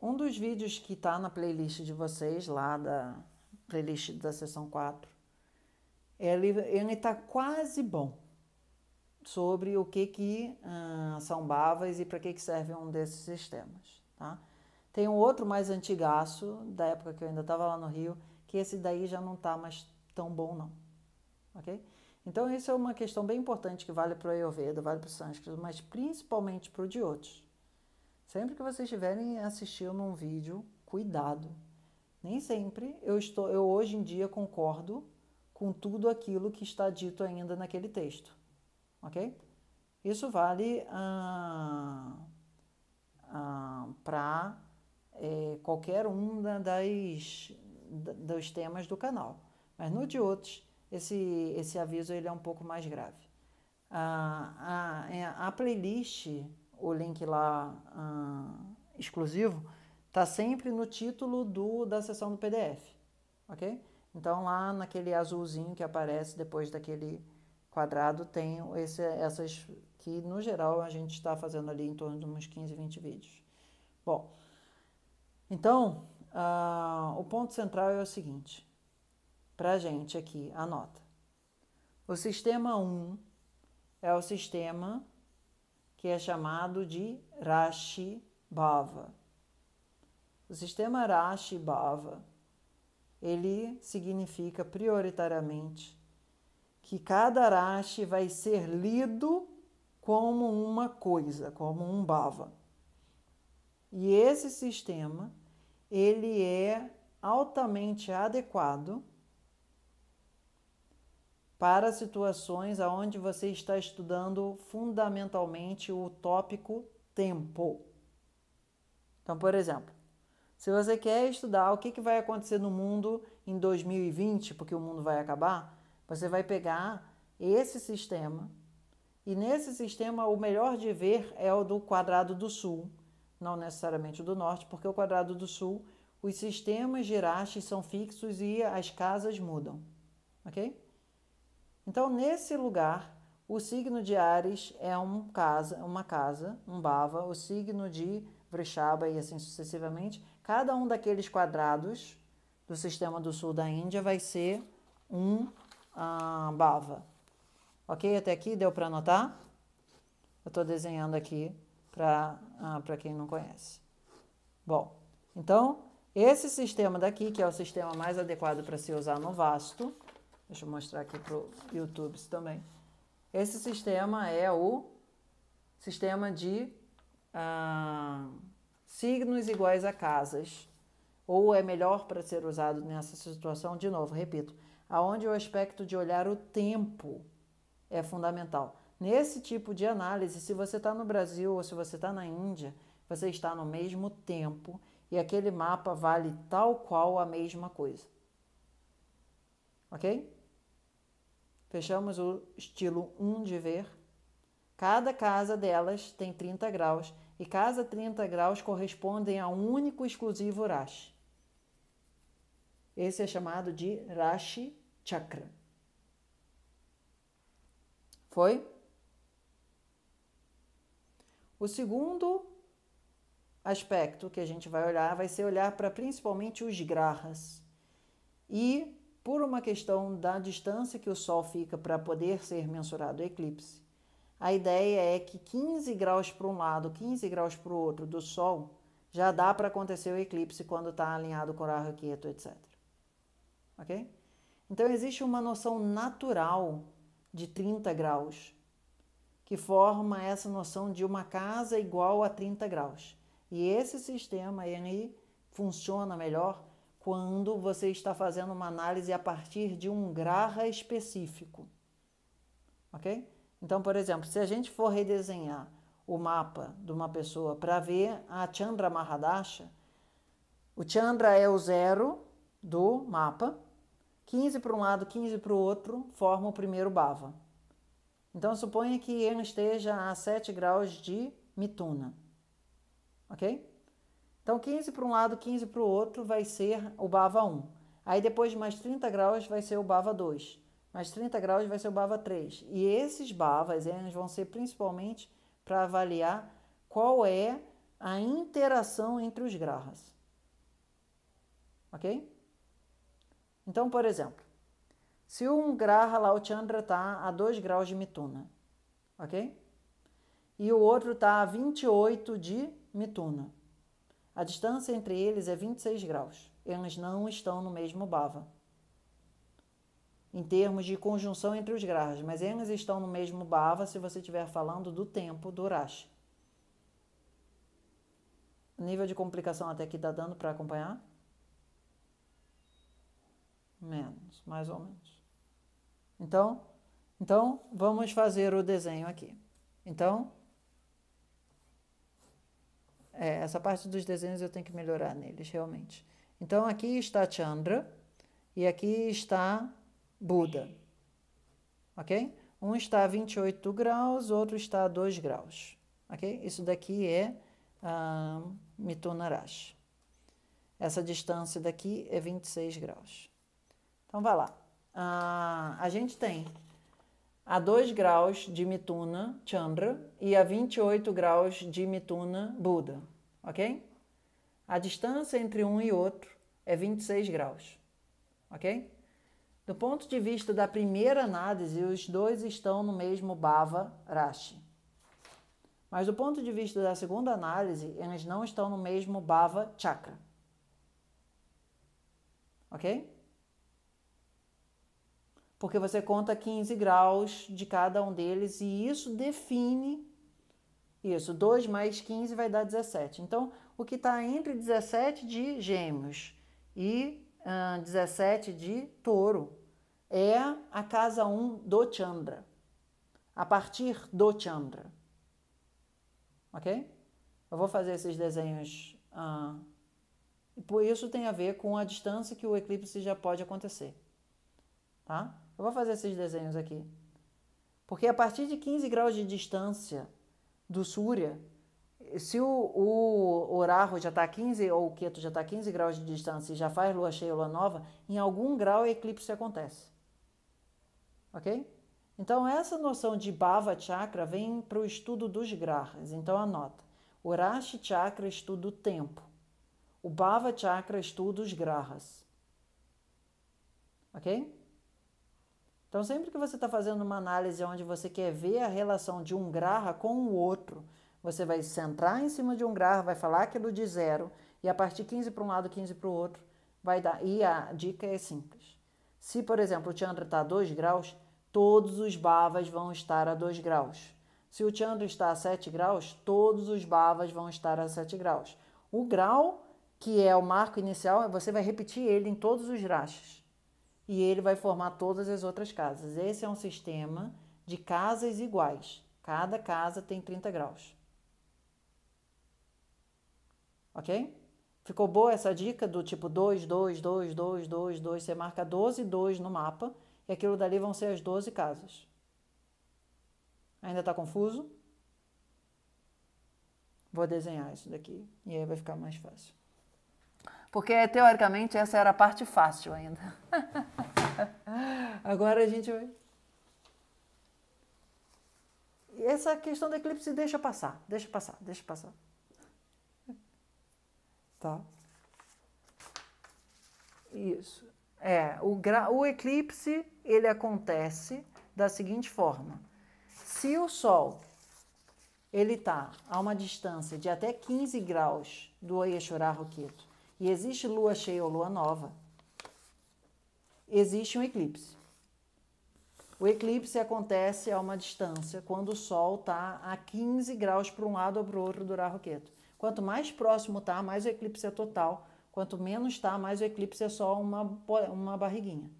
Um dos vídeos que está na playlist de vocês, lá da playlist da sessão 4, é ele está quase bom sobre o que, que ah, são bavas e para que, que serve um desses sistemas. Tá? Tem um outro mais antigaço, da época que eu ainda estava lá no Rio, que esse daí já não está mais tão bom não, ok? Então isso é uma questão bem importante que vale para o Ayurveda, vale para o Sânscrito, mas principalmente para o Diotes. Sempre que vocês estiverem assistindo um vídeo, cuidado. Nem sempre eu estou, eu hoje em dia concordo com tudo aquilo que está dito ainda naquele texto, ok? Isso vale ah, ah, para é, eh, qualquer um das, dos temas do canal. Mas no de outros, esse, esse aviso ele é um pouco mais grave. A, a, é, a playlist, o link lá ah, exclusivo, está sempre no título do, da seção do PDF, ok? Então lá naquele azulzinho que aparece depois daquele quadrado tem esse, essas que no geral a gente está fazendo ali em torno de uns 15, 20 vídeos. Bom, então uh, o ponto central é o seguinte: para a gente aqui anota O sistema 1 é o sistema que é chamado de Rashi Bhava. O sistema Rashi Bhava, ele significa prioritariamente que cada Rashi vai ser lido como uma coisa, como um bhava. E esse sistema, ele é altamente adequado para situações aonde você está estudando fundamentalmente o tópico tempo. Então, por exemplo, se você quer estudar o que, vai acontecer no mundo em 2020, porque o mundo vai acabar, você vai pegar esse sistema e nesse sistema o melhor de ver é o do quadrado do sul, não necessariamente o do norte, porque o quadrado do sul, os sistemas de são fixos e as casas mudam, ok? Então, nesse lugar, o signo de Ares é um casa, uma casa, um bava, o signo de Vrishaba e assim sucessivamente. Cada um daqueles quadrados do sistema do sul da Índia vai ser um ah, bava. Ok? Até aqui deu para anotar? Eu estou desenhando aqui para ah, quem não conhece. Bom, então, esse sistema daqui, que é o sistema mais adequado para se usar no vasto, Deixa eu mostrar aqui para o YouTube também. Esse sistema é o sistema de ah, signos iguais a casas. Ou é melhor para ser usado nessa situação, de novo, repito, aonde o aspecto de olhar o tempo é fundamental. Nesse tipo de análise, se você está no Brasil ou se você está na Índia, você está no mesmo tempo e aquele mapa vale tal qual a mesma coisa. Ok? Fechamos o estilo 1 de ver. Cada casa delas tem 30 graus e cada 30 graus correspondem a um único exclusivo Rashi. Esse é chamado de Rashi Chakra. Foi? O segundo aspecto que a gente vai olhar vai ser olhar para principalmente os grahas e por uma questão da distância que o Sol fica para poder ser mensurado o eclipse, a ideia é que 15 graus para um lado, 15 graus para o outro do Sol, já dá para acontecer o eclipse quando está alinhado com o horário quieto, etc. Ok? Então existe uma noção natural de 30 graus que forma essa noção de uma casa igual a 30 graus. E esse sistema aí funciona melhor quando você está fazendo uma análise a partir de um grarra específico. Ok? Então, por exemplo, se a gente for redesenhar o mapa de uma pessoa para ver a Chandra Mahadasha, o Chandra é o zero do mapa, 15 para um lado, 15 para o outro, forma o primeiro bava. Então, suponha que ele esteja a 7 graus de mituna, ok? Então, 15 para um lado, 15 para o outro vai ser o Bava 1. Aí, depois de mais 30 graus, vai ser o Bava 2. Mais 30 graus vai ser o Bava 3. E esses Bavas eles vão ser principalmente para avaliar qual é a interação entre os grahas. Ok? Então, por exemplo, se um graha lá, o Chandra, está a 2 graus de Mituna, ok? E o outro está a 28 de Mituna. A distância entre eles é 26 graus. Eles não estão no mesmo bava. Em termos de conjunção entre os graus, mas eles estão no mesmo bava se você estiver falando do tempo do Urashi. Nível de complicação até aqui está dando para acompanhar? Menos, mais ou menos. Então, então, vamos fazer o desenho aqui. Então, é, essa parte dos desenhos eu tenho que melhorar neles, realmente. Então aqui está Chandra e aqui está Buda. Ok? Um está a 28 graus, outro está a 2 graus. Ok? Isso daqui é um, ah, Mitonarash. Essa distância daqui é 26 graus. Então, vai lá. Ah, a gente tem a 2 graus de Mituna, Chandra, e a 28 graus de Mituna, Buda, ok? A distância entre um e outro é 26 graus, ok? Do ponto de vista da primeira análise, os dois estão no mesmo Bhava Rashi. Mas do ponto de vista da segunda análise, eles não estão no mesmo Bhava Chakra. Ok? porque você conta 15 graus de cada um deles e isso define isso, 2 mais 15 vai dar 17. Então, o que está entre 17 de gêmeos e 17 de touro é a casa 1 um do Chandra. A partir do Chandra. Ok? Eu vou fazer esses desenhos. e por isso tem a ver com a distância que o eclipse já pode acontecer. Tá? Eu vou fazer esses desenhos aqui. Porque a partir de 15 graus de distância do Surya, se o, o, o Rahu já está 15 ou o Keto já está 15 graus de distância e já faz lua cheia ou lua nova, em algum grau o eclipse acontece. Ok? Então, essa noção de Bhava Chakra vem para o estudo dos grahas. Então, anota. O Rashi Chakra estuda o tempo. O Bhava Chakra estuda os grahas. Ok? Então, sempre que você está fazendo uma análise onde você quer ver a relação de um grarra com o outro, você vai centrar em cima de um grarra, vai falar aquilo de zero, e a partir 15 para um lado, 15 para o outro, vai dar. E a dica é simples. Se, por exemplo, o Chandra está a 2 graus, todos os bavas vão estar a 2 graus. Se o Chandra está a 7 graus, todos os bavas vão estar a 7 graus. O grau, que é o marco inicial, você vai repetir ele em todos os rachas e ele vai formar todas as outras casas. Esse é um sistema de casas iguais. Cada casa tem 30 graus. Ok? Ficou boa essa dica do tipo 2, 2, 2, 2, 2, 2. Você marca 12, 2 no mapa e aquilo dali vão ser as 12 casas. Ainda está confuso? Vou desenhar isso daqui e aí vai ficar mais fácil. Porque, teoricamente, essa era a parte fácil ainda. Agora a gente vai. Essa questão do eclipse deixa passar, deixa passar, deixa passar. Tá? Isso. É, o, gra... o eclipse ele acontece da seguinte forma: se o Sol ele está a uma distância de até 15 graus do eixo horário e existe lua cheia ou lua nova. Existe um eclipse. O eclipse acontece a uma distância, quando o Sol está a 15 graus para um lado ou para o outro do arroqueto. Quanto mais próximo está, mais o eclipse é total. Quanto menos está, mais o eclipse é só uma, uma barriguinha.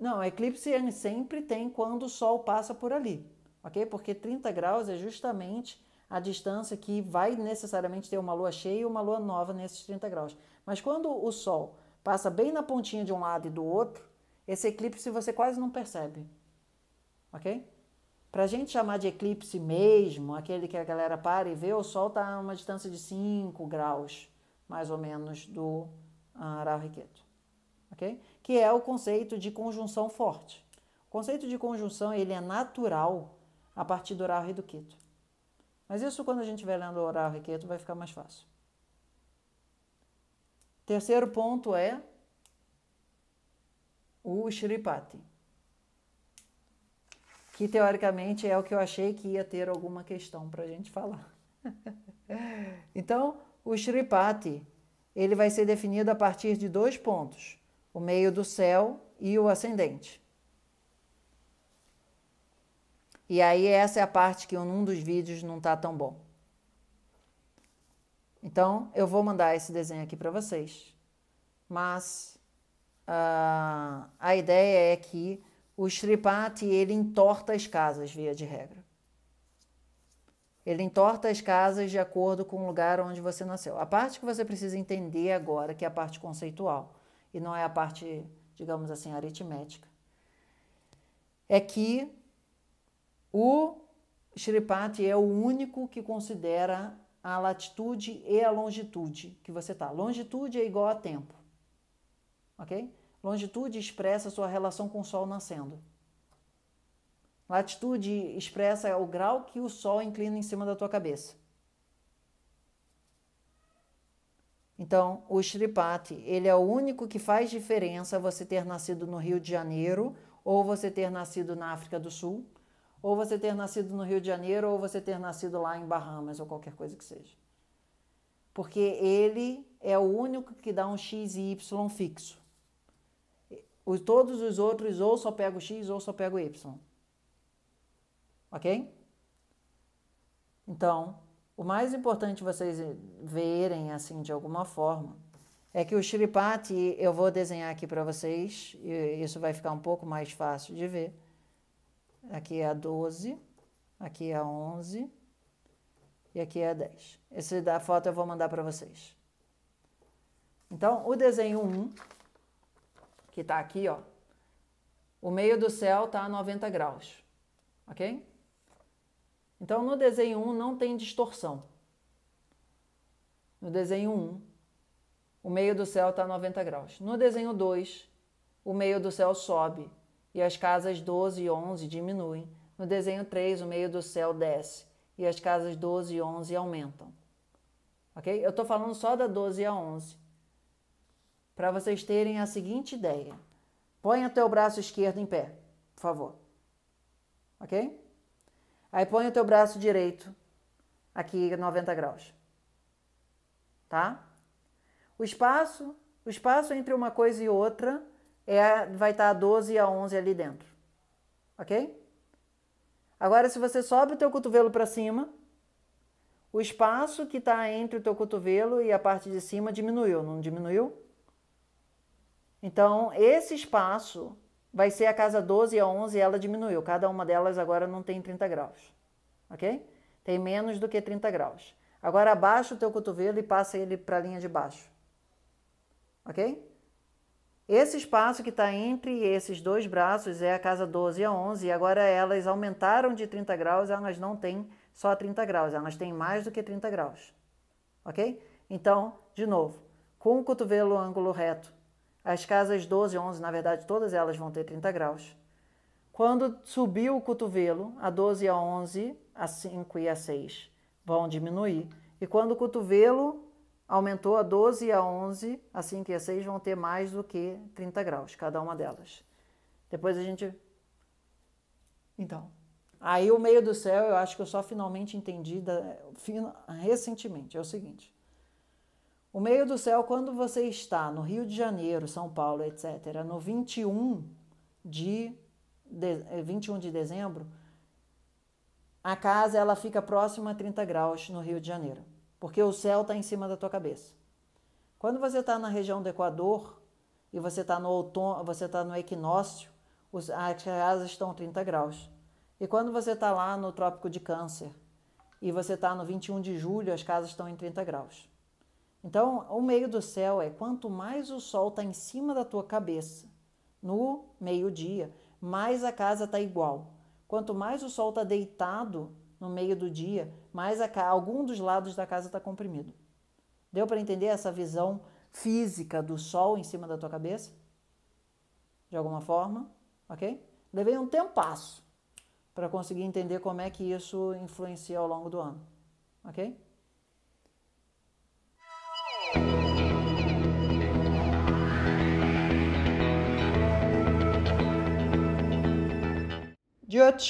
Não, eclipse sempre tem quando o Sol passa por ali ok? Porque 30 graus é justamente a distância que vai necessariamente ter uma lua cheia e uma lua nova nesses 30 graus. Mas quando o Sol passa bem na pontinha de um lado e do outro, esse eclipse você quase não percebe, ok? Para a gente chamar de eclipse mesmo, aquele que a galera para e vê, o Sol está a uma distância de 5 graus, mais ou menos, do ah, Arau Riqueto, ok? Que é o conceito de conjunção forte. O conceito de conjunção ele é natural a partir do do quito. Mas isso quando a gente estiver lendo o oral quito vai ficar mais fácil. Terceiro ponto é o Shripati, que teoricamente é o que eu achei que ia ter alguma questão para a gente falar. então, o Shripati, ele vai ser definido a partir de dois pontos, o meio do céu e o ascendente. E aí essa é a parte que um dos vídeos não está tão bom. Então eu vou mandar esse desenho aqui para vocês, mas uh, a ideia é que o Sripati ele entorta as casas via de regra. Ele entorta as casas de acordo com o lugar onde você nasceu. A parte que você precisa entender agora, que é a parte conceitual, e não é a parte, digamos assim, aritmética, é que o Shripati é o único que considera a latitude e a longitude que você está. Longitude é igual a tempo, ok? Longitude expressa sua relação com o Sol nascendo. Latitude expressa o grau que o Sol inclina em cima da tua cabeça. Então, o Shripati, ele é o único que faz diferença você ter nascido no Rio de Janeiro ou você ter nascido na África do Sul ou você ter nascido no Rio de Janeiro, ou você ter nascido lá em Bahamas, ou qualquer coisa que seja. Porque ele é o único que dá um X e Y fixo. todos os outros ou só pego X ou só pego Y. Ok? Então, o mais importante vocês verem assim de alguma forma é que o Shiripati eu vou desenhar aqui para vocês, isso vai ficar um pouco mais fácil de ver. Aqui é a 12, aqui é a 11 e aqui é a 10. Esse da foto eu vou mandar para vocês. Então, o desenho 1, que está aqui, ó, o meio do céu está a 90 graus, ok? Então, no desenho 1 não tem distorção. No desenho 1, o meio do céu está a 90 graus. No desenho 2, o meio do céu sobe e as casas 12 e 11 diminuem. No desenho 3, o meio do céu desce e as casas 12 e 11 aumentam. Ok? Eu estou falando só da 12 a 11. Para vocês terem a seguinte ideia. Põe o teu braço esquerdo em pé, por favor. Ok? Aí põe o teu braço direito aqui 90 graus. Tá? O espaço, o espaço entre uma coisa e outra é, vai estar tá a 12 e a 11 ali dentro. Ok? Agora, se você sobe o teu cotovelo para cima, o espaço que está entre o teu cotovelo e a parte de cima diminuiu, não diminuiu? Então, esse espaço vai ser a casa 12 e a 11 e ela diminuiu. Cada uma delas agora não tem 30 graus, ok? Tem menos do que 30 graus. Agora abaixa o teu cotovelo e passa ele para a linha de baixo, ok? Esse espaço que está entre esses dois braços é a casa 12 e a 11, e agora elas aumentaram de 30 graus, elas não têm só 30 graus, elas têm mais do que 30 graus. Ok? Então, de novo, com o cotovelo ângulo reto, as casas 12 e 11, na verdade, todas elas vão ter 30 graus. Quando subiu o cotovelo, a 12 e a 11, a 5 e a 6 vão diminuir. E quando o cotovelo aumentou a 12 e a 11, assim a 5 e a 6 vão ter mais do que 30 graus, cada uma delas. Depois a gente. Então. Aí o meio do céu eu acho que eu só finalmente entendi da, fin... recentemente. É o seguinte: o meio do céu, quando você está no Rio de Janeiro, São Paulo, etc., no 21 de, de, 21 eh, de dezembro, a casa ela fica próxima a 30 graus no Rio de Janeiro porque o céu está em cima da tua cabeça. Quando você está na região do Equador e você está no outono, você está no equinócio, os, as casas estão 30 graus. E quando você está lá no Trópico de Câncer e você está no 21 de julho, as casas estão em 30 graus. Então, o meio do céu é quanto mais o sol está em cima da tua cabeça, no meio-dia, mais a casa está igual. Quanto mais o sol está deitado, no meio do dia, mas a, algum dos lados da casa está comprimido. Deu para entender essa visão física do sol em cima da tua cabeça? De alguma forma, ok? Levei um tempasso para conseguir entender como é que isso influencia ao longo do ano, ok?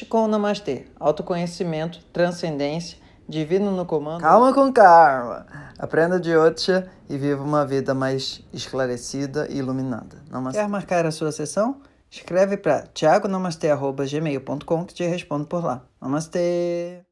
com Namastê, autoconhecimento, transcendência, divino no comando. Calma com karma. Aprenda Jyotisha e viva uma vida mais esclarecida e iluminada. Namastê. Quer marcar a sua sessão? Escreve para tiagonamastê.gmail.com que te respondo por lá. Namastê!